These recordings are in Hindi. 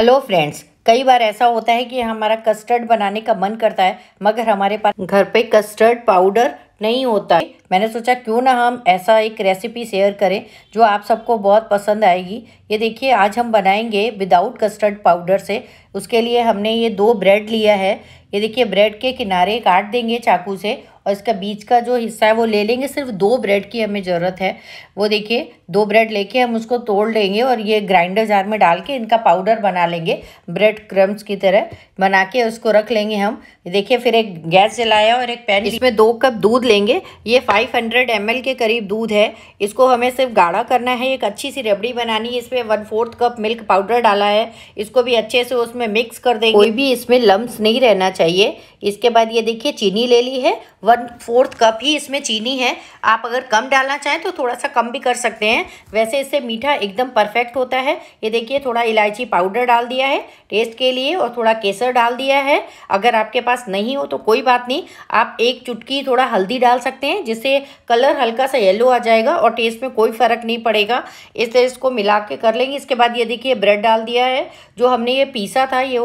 हेलो फ्रेंड्स कई बार ऐसा होता है कि हमारा कस्टर्ड बनाने का मन करता है मगर हमारे पास घर पे कस्टर्ड पाउडर नहीं होता है मैंने सोचा क्यों ना हम ऐसा एक रेसिपी शेयर करें जो आप सबको बहुत पसंद आएगी ये देखिए आज हम बनाएंगे विदाउट कस्टर्ड पाउडर से उसके लिए हमने ये दो ब्रेड लिया है ये देखिए ब्रेड के किनारे काट देंगे चाकू से और इसका बीच का जो हिस्सा है वो ले लेंगे सिर्फ दो ब्रेड की हमें ज़रूरत है वो देखिए दो ब्रेड लेके हम उसको तोड़ लेंगे और ये ग्राइंडर जार में डाल के इनका पाउडर बना लेंगे ब्रेड क्रम्स की तरह बना के उसको रख लेंगे हम देखिए फिर एक गैस जलाया और एक पैन इसमें दो कप दूध लेंगे ये फाइव हंड्रेड एम के करीब दूध है इसको हमें सिर्फ गाढ़ा करना है एक अच्छी सी रबड़ी बनानी है इसमें one fourth cup milk powder डाला है इसको भी अच्छे से उसमें मिक्स कर देंगे कोई भी इसमें लम्ब नहीं रहना चाहिए इसके बाद ये देखिए चीनी ले ली है वन फोर्थ कप ही इसमें चीनी है आप अगर कम डालना चाहें तो थोड़ा सा कम भी कर सकते हैं वैसे इससे मीठा एकदम परफेक्ट होता है ये देखिए थोड़ा इलायची पाउडर डाल दिया है टेस्ट के लिए और थोड़ा केसर डाल दिया है अगर आपके पास नहीं हो तो कोई बात नहीं आप एक चुटकी थोड़ा हल्दी डाल सकते हैं जिससे कलर हल्का सा येलो आ जाएगा और टेस्ट में कोई फ़र्क नहीं पड़ेगा इसलिए इसको मिला के कर लेंगे इसके बाद ये देखिए ब्रेड डाल दिया है जो हमने ये पीसा था ये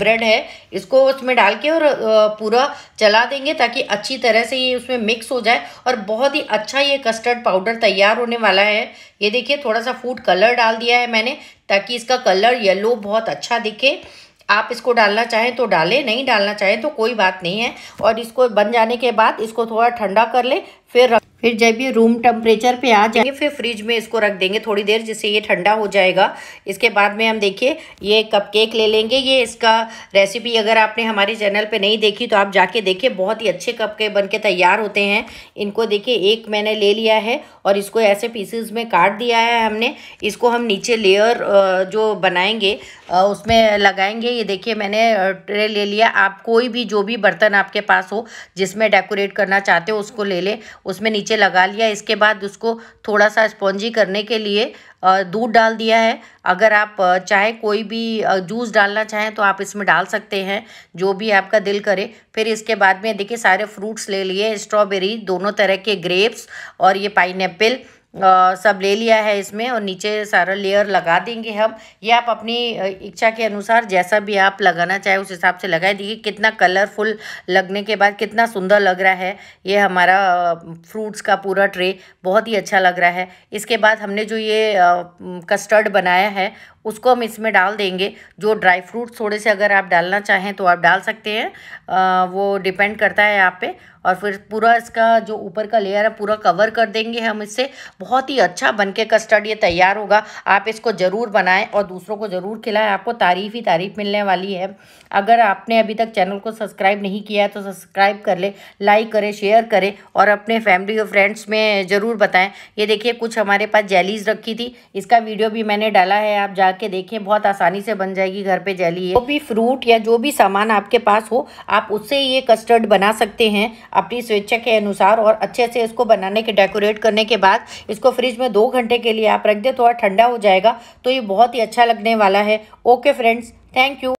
ब्रेड है इसको उसमें डाल के और पूरा चला देंगे ताकि अच्छी तरह से ये उसमें मिक्स हो जाए और बहुत ही अच्छा ये कस्टर्ड पाउडर तैयार होने वाला है ये देखिए थोड़ा सा फूड कलर डाल दिया है मैंने ताकि इसका कलर येलो बहुत अच्छा दिखे आप इसको डालना चाहें तो डालें नहीं डालना चाहें तो कोई बात नहीं है और इसको बन जाने के बाद इसको थोड़ा ठंडा कर ले फिर रख फिर जब ये रूम टेम्परेचर पे आ जाएंगे फिर फ्रिज में इसको रख देंगे थोड़ी देर जिससे ये ठंडा हो जाएगा इसके बाद में हम देखिए ये कपकेक ले लेंगे ये इसका रेसिपी अगर आपने हमारे चैनल पे नहीं देखी तो आप जाके देखिए बहुत ही अच्छे कपकेक बन के तैयार होते हैं इनको देखिए एक मैंने ले लिया है और इसको ऐसे पीसेज में काट दिया है हमने इसको हम नीचे लेयर जो बनाएंगे उसमें लगाएंगे ये देखिए मैंने ट्रे ले लिया आप कोई भी जो भी बर्तन आपके पास हो जिसमें डेकोरेट करना चाहते हो उसको ले लें उसमें नीचे नीचे लगा लिया इसके बाद उसको थोड़ा सा स्पॉन्जी करने के लिए दूध डाल दिया है अगर आप चाहे कोई भी जूस डालना चाहें तो आप इसमें डाल सकते हैं जो भी आपका दिल करे फिर इसके बाद में देखिए सारे फ्रूट्स ले लिए स्ट्रॉबेरी दोनों तरह के ग्रेप्स और ये पाइनएप्पल आ, सब ले लिया है इसमें और नीचे सारा लेयर लगा देंगे हम ये आप अपनी इच्छा के अनुसार जैसा भी आप लगाना चाहे उस हिसाब से लगाए देखिए कितना कलरफुल लगने के बाद कितना सुंदर लग रहा है ये हमारा फ्रूट्स का पूरा ट्रे बहुत ही अच्छा लग रहा है इसके बाद हमने जो ये आ, कस्टर्ड बनाया है उसको हम इसमें डाल देंगे जो ड्राई फ्रूट्स थोड़े से अगर आप डालना चाहें तो आप डाल सकते हैं आ, वो डिपेंड करता है आप पे और फिर पूरा इसका जो ऊपर का लेयर है पूरा कवर कर देंगे हम इससे बहुत ही अच्छा बनके कस्टर्ड ये तैयार होगा आप इसको ज़रूर बनाएं और दूसरों को ज़रूर खिलाएं आपको तारीफ़ ही तारीफ़ मिलने वाली है अगर आपने अभी तक चैनल को सब्सक्राइब नहीं किया है तो सब्सक्राइब कर ले लाइक करें शेयर करें और अपने फैमिली और फ्रेंड्स में ज़रूर बताएं ये देखिए कुछ हमारे पास जैलीज रखी थी इसका वीडियो भी मैंने डाला है आप जाके देखें बहुत आसानी से बन जाएगी घर पर जैली जो भी फ्रूट या जो भी सामान आपके पास हो आप उससे ये कस्टर्ड बना सकते हैं अपनी स्वेच्छा के अनुसार और अच्छे से इसको बनाने के डेकोरेट करने के बाद इसको फ्रिज में दो घंटे के लिए आप रख दे थोड़ा ठंडा हो जाएगा तो ये बहुत ही अच्छा लगने वाला है ओके फ्रेंड्स थैंक यू